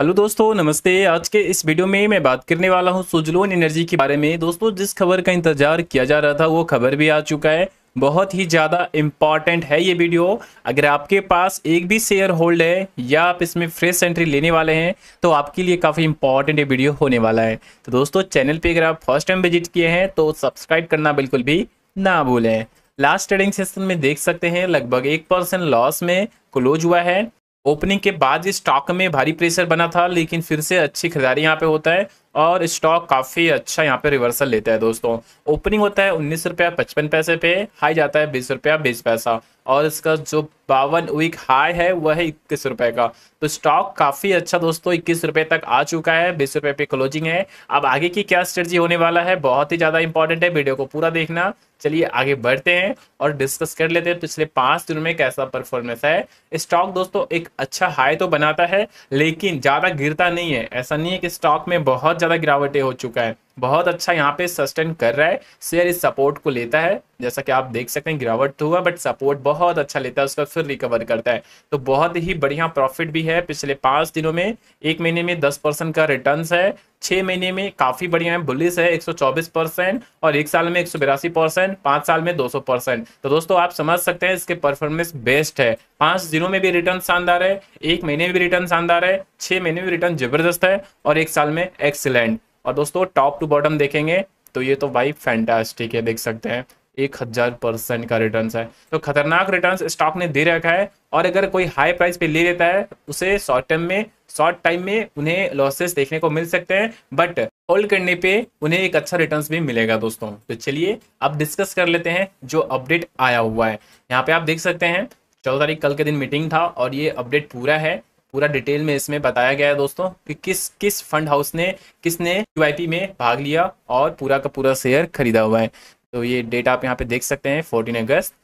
hello दोस्तों नमस्ते आज के इस वीडियो में मैं बात करने वाला हूं सुजलोन एनर्जी के बारे में दोस्तों जिस खबर का इंतजार किया जा रहा था वो खबर भी आ चुका है बहुत ही ज़्यादा इम्पॉर्टेंट है ये वीडियो अगर आपके पास एक भी शेयर होल्ड है या आप इसमें फ्रेश एंट्री लेने वाले हैं तो आपके लिए काफ़ी इंपॉर्टेंट ये वीडियो होने वाला है तो दोस्तों चैनल पर अगर आप फर्स्ट टाइम विजिट किए हैं तो सब्सक्राइब करना बिल्कुल भी ना भूलें लास्ट ट्रेडिंग सेशन में देख सकते हैं लगभग एक परसेंट लॉस में क्लोज हुआ है ओपनिंग के बाद स्टॉक में भारी प्रेशर बना था लेकिन फिर से अच्छी खरीदारी यहाँ पे होता है और स्टॉक काफ़ी अच्छा यहाँ पे रिवर्सल लेता है दोस्तों ओपनिंग होता है उन्नीस रुपया पचपन पैसे पे हाई जाता है बीस रुपया बीस पैसा और इसका जो बावन वीक हाई है वह है इक्कीस रुपए का तो स्टॉक काफ़ी अच्छा दोस्तों इक्कीस रुपए तक आ चुका है बीस रुपए पे क्लोजिंग है अब आगे की क्या स्ट्रेटजी होने वाला है बहुत ही ज़्यादा इंपॉर्टेंट है वीडियो को पूरा देखना चलिए आगे बढ़ते हैं और डिस्कस कर लेते हैं पिछले पांच दिनों में कैसा परफॉर्मेंस है स्टॉक दोस्तों एक अच्छा हाई तो बनाता है लेकिन ज़्यादा गिरता नहीं है ऐसा नहीं है कि स्टॉक में बहुत ज़्यादा गिरावटें हो चुका है बहुत अच्छा यहाँ पे सस्टेन कर रहा है शेयर इस सपोर्ट को लेता है जैसा कि आप देख सकते हैं गिरावट तो हुआ बट सपोर्ट बहुत अच्छा लेता है उसका फिर रिकवर करता है तो बहुत ही बढ़िया प्रॉफिट भी है पिछले पांच दिनों में एक महीने में दस परसेंट का रिटर्न है छह महीने में काफ़ी बढ़िया है बुलिस है एक परसेंट और एक साल में एक परसेंट पांच साल में दो परसेंट तो दोस्तों आप समझ सकते हैं इसके परफॉर्मेंस बेस्ट है पांच दिनों में भी रिटर्न शानदार है एक महीने में भी रिटर्न शानदार है छह महीने में रिटर्न जबरदस्त है और एक साल में एक्सीलेंट और दोस्तों टॉप टू बॉटम देखेंगे तो ये तो भाई फैंटास्टिक है देख सकते हैं एक हजार परसेंट का रिटर्न है तो खतरनाक रिटर्न स्टॉक ने दे रखा है और अगर कोई हाई प्राइस पे ले लेता है उसे शॉर्ट टर्म में शॉर्ट टाइम में उन्हें लॉसेस देखने को मिल सकते हैं बट होल्ड करने पे उन्हें एक अच्छा रिटर्न भी मिलेगा दोस्तों तो चलिए अब डिस्कस कर लेते हैं जो अपडेट आया हुआ है यहाँ पे आप देख सकते हैं चौदह तारीख कल के दिन मीटिंग था और ये अपडेट पूरा है पूरा डिटेल में इसमें बताया गया है दोस्तों कि किस किस फंड हाउस ने किसने क्यू में भाग लिया और पूरा का पूरा शेयर खरीदा हुआ है तो ये डेटा आप यहाँ पे देख सकते हैं फोर्टीन अगस्त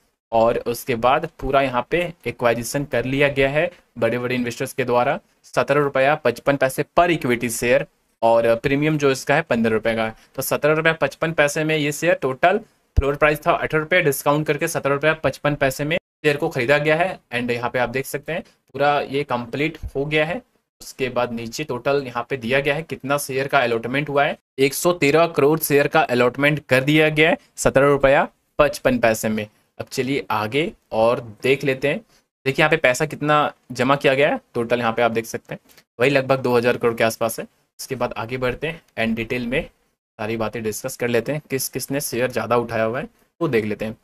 और उसके बाद पूरा यहाँ पे एक्वाइजिशन कर लिया गया है बड़े बड़े इन्वेस्टर्स के द्वारा सत्रह रुपया पचपन पैसे पर इक्विटी शेयर और प्रीमियम जो इसका है पंद्रह रुपये का तो सत्रह रुपया पचपन पैसे में ये शेयर टोटल फ्लोर प्राइस था अठारह रुपये डिस्काउंट करके सत्रह रुपया पचपन पैसे में शेयर को खरीदा गया है एंड यहाँ पे आप देख सकते हैं पूरा ये कंप्लीट हो गया है उसके बाद नीचे टोटल यहाँ पे दिया गया है कितना शेयर का अलॉटमेंट हुआ है 113 करोड़ शेयर का अलॉटमेंट कर दिया गया है सत्रह रुपया पचपन पैसे में अब चलिए आगे और देख लेते हैं देखिए यहाँ पे पैसा कितना जमा किया गया है टोटल यहाँ पे आप देख सकते हैं वही लगभग 2000 करोड़ के आसपास है उसके बाद आगे बढ़ते हैं एंड डिटेल में सारी बातें डिस्कस कर लेते हैं किस किसने शेयर ज़्यादा उठाया हुआ है वो देख लेते हैं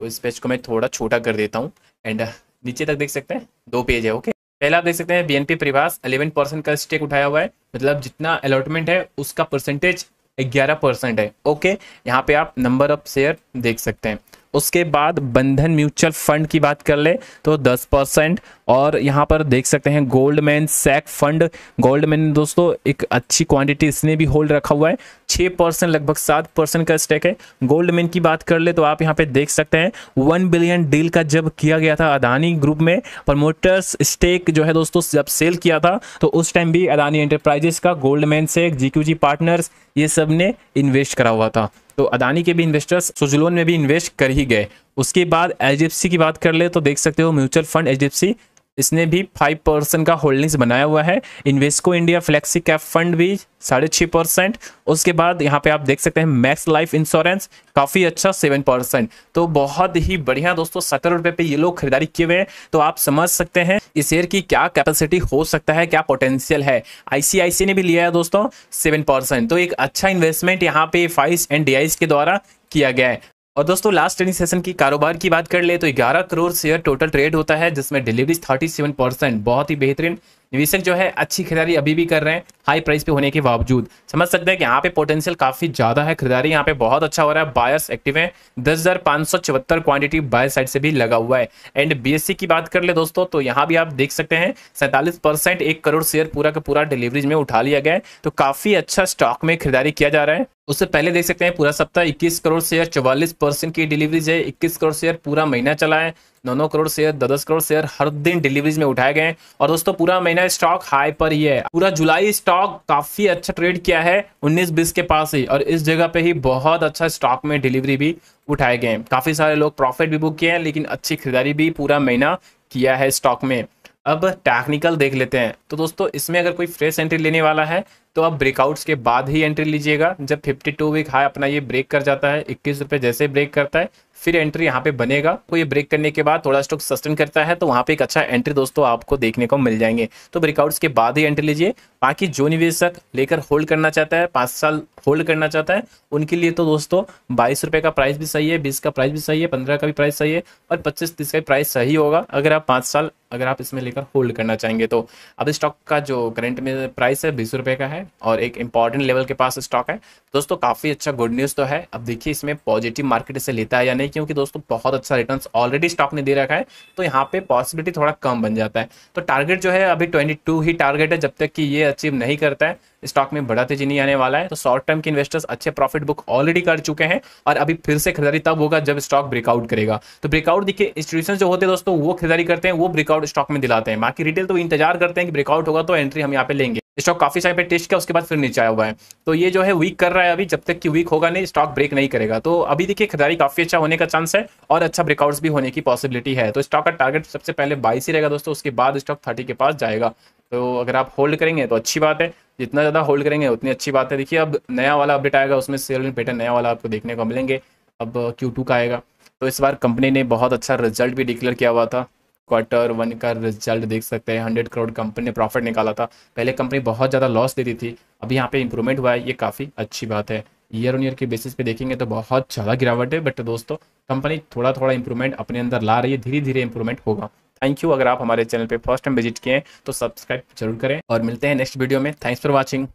तो इस पेज को मैं थोड़ा छोटा कर देता हूँ एंड नीचे तक देख सकते हैं दो पेज है ओके पहला आप देख सकते हैं बीएनपी परिभाष 11 परसेंट का स्टेक उठाया हुआ है मतलब जितना अलॉटमेंट है उसका परसेंटेज 11 परसेंट है ओके यहाँ पे आप नंबर ऑफ शेयर देख सकते हैं उसके बाद बंधन म्यूचुअल फंड की बात कर ले तो 10 परसेंट और यहाँ पर देख सकते हैं गोल्डमैन सैक फंड गोल्डमैन दोस्तों एक अच्छी क्वांटिटी इसने भी होल्ड रखा हुआ है 6 परसेंट लगभग 7 परसेंट का स्टेक है गोल्डमैन की बात कर ले तो आप यहाँ पे देख सकते हैं वन बिलियन डील का जब किया गया था अदानी ग्रुप में प्रमोटर्स स्टेक जो है दोस्तों जब सेल किया था तो उस टाइम भी अदानी एंटरप्राइजेस का गोल्डमैन सेक जी पार्टनर्स ये सब ने इन्वेस्ट करा हुआ था तो अदानी के भी इन्वेस्टर्स सुजलोन में भी इन्वेस्ट कर ही गए उसके बाद एच की बात कर ले तो देख सकते हो म्यूचुअल फंड एच इसने भी फाइव परसेंट का होल्डिंग्स बनाया हुआ है Invesco India flexi cap fund भी साढ़े छः परसेंट उसके बाद यहाँ पे आप देख सकते हैं मैक्स लाइफ इंश्योरेंस काफ़ी अच्छा सेवन परसेंट तो बहुत ही बढ़िया दोस्तों सत्तर रुपये पे ये लोग खरीदारी किए हुए हैं तो आप समझ सकते हैं इस शेयर की क्या कैपेसिटी हो सकता है क्या पोटेंशियल है आईसीआईसी ने भी लिया है दोस्तों सेवन परसेंट तो एक अच्छा इन्वेस्टमेंट यहाँ पे फाइस एंड डी के द्वारा किया गया है और दोस्तों लास्ट ट्रेडिंग सेशन की कारोबार की बात कर ले तो 11 करोड़ शेयर टोटल ट्रेड होता है जिसमें डिलीवरी 37 परसेंट बहुत ही बेहतरीन निवेशक जो है अच्छी खरीदारी अभी भी कर रहे हैं हाई प्राइस पे होने के बावजूद समझ सकते हैं कि यहाँ पे पोटेंशियल काफी ज्यादा है खरीदारी यहाँ पे बहुत अच्छा हो रहा है बायर्स एक्टिव है दस हजार पांच सौ चौहत्तर क्वांटिटी बायर साइड से भी लगा हुआ है एंड बीएससी की बात कर ले दोस्तों तो यहाँ भी आप देख सकते हैं सैंतालीस परसेंट एक करोड़ शेयर पूरा का पूरा डिलीवरीज में उठा लिया गया है तो काफी अच्छा स्टॉक में खरीदारी किया जा रहा है उससे पहले देख सकते हैं पूरा सप्ताह 21 करोड़ शेयर 44 परसेंट की डिलीवरीज है 21 करोड़ शेयर पूरा महीना चला है नौ नौ करोड़ शेयर दस दस करोड़ शेयर हर दिन डिलीवरीज में उठाए गए और दोस्तों पूरा महीना स्टॉक हाई पर ही है पूरा जुलाई स्टॉक काफी अच्छा ट्रेड किया है उन्नीस बीस के पास ही और इस जगह पे ही बहुत अच्छा स्टॉक में डिलीवरी भी उठाए गए काफी सारे लोग प्रॉफिट भी बुक किए हैं लेकिन अच्छी खरीदारी भी पूरा महीना किया है स्टॉक में अब टेक्निकल देख लेते हैं तो दोस्तों इसमें अगर कोई फ्रेश एंट्री लेने वाला है तो आप ब्रेकआउट्स के बाद ही एंट्री लीजिएगा जब 52 वीक हाई अपना ये ब्रेक कर जाता है इक्कीस रुपये जैसे ब्रेक करता है फिर एंट्री यहाँ पे बनेगा तो ये ब्रेक करने के बाद थोड़ा स्टॉक सस्टेन करता है तो वहाँ पे एक अच्छा एंट्री दोस्तों आपको देखने को मिल जाएंगे तो ब्रेकआउट्स के बाद ही एंट्री लीजिए बाकी जो निवेशक लेकर होल्ड करना चाहता है पाँच साल होल्ड करना चाहता है उनके लिए तो दोस्तों बाईस रुपये का प्राइस भी सही है बीस का प्राइस भी सही है पंद्रह का भी प्राइस सही है और पच्चीस तीस का प्राइस सही होगा अगर आप पाँच साल अगर आप इसमें लेकर होल्ड करना चाहेंगे तो अब स्टॉक का जो करंट में प्राइस है बीस रुपये का है और एक इंपॉर्टेंट लेवल के पास स्टॉक है दोस्तों काफ़ी अच्छा गुड न्यूज़ तो है अब देखिए इसमें पॉजिटिव मार्केट से लेता है या नहीं क्योंकि दोस्तों बहुत अच्छा रिटर्न ऑलरेडी स्टॉक ने दे रखा है तो यहाँ पे पॉसिबिलिटी थोड़ा कम बन जाता है तो टारगेट जो है अभी ट्वेंटी ही टारगेट है जब तक कि ये अचीव नहीं करता है स्टॉक में बड़ा तेजी नहीं आने वाला है तो शॉर्ट टर्म के इन्वेस्टर्स अच्छे प्रॉफिट बुक ऑलरेडी कर चुके हैं और अभी फिर से खरीदारी तब होगा जब स्टॉक ब्रेकआउट करेगा तो ब्रेकआउट देखिए इंस्टीट्यूशन जो होते हैं दोस्तों वो खरीदारी करते हैं वो ब्रेकआउट स्टॉक में दिलाते हैं बाकी रिटेल तो इंतजार करते हैं कि ब्रेकआउट होगा तो एंट्री हम यहाँ पे लेंगे स्टॉक काफ़ी टाइम पे टेस्ट किया उसके बाद फिर नीचे आया हुआ है तो ये जो है वीक कर रहा है अभी जब तक कि वीक होगा नहीं स्टॉक ब्रेक नहीं करेगा तो अभी देखिए खरीदारी काफ़ी अच्छा होने का चांस है और अच्छा ब्रेकआउट्स भी होने की पॉसिबिलिटी है तो स्टॉक का टारगेट सबसे पहले बाईस ही रहेगा दोस्तों उसके बाद स्टॉक थर्टी के पास जाएगा तो अगर आप होल्ड करेंगे तो अच्छी बात है जितना ज़्यादा होल्ड करेंगे उतनी अच्छी बात है देखिए अब नया वाला अपडेट आएगा उसमें सेल पैटर्न नया वाला आपको देखने को मिलेंगे अब क्यू का आएगा तो इस बार कंपनी ने बहुत अच्छा रिजल्ट भी डिक्लेयर किया हुआ था क्वार्टर वन का रिजल्ट देख सकते हैं हंड्रेड करोड़ कंपनी ने प्रॉफिट निकाला था पहले कंपनी बहुत ज़्यादा लॉस देती थी अभी यहाँ पे इंप्रूवमेंट हुआ है ये काफ़ी अच्छी बात है ईयर ऑन ईयर के बेसिस पे देखेंगे तो बहुत ज़्यादा गिरावट है बट दोस्तों कंपनी थोड़ा थोड़ा इंप्रूवमेंट अपने अंदर ला रही है धीरे धीरे इंप्रूवमेंट होगा थैंक यू अगर आप हमारे चैनल पर फर्स्ट टाइम विजिट किए तो सब्सक्राइब जरूर करें और मिलते हैं नेक्स्ट वीडियो में थैंक्स फॉर वॉचिंग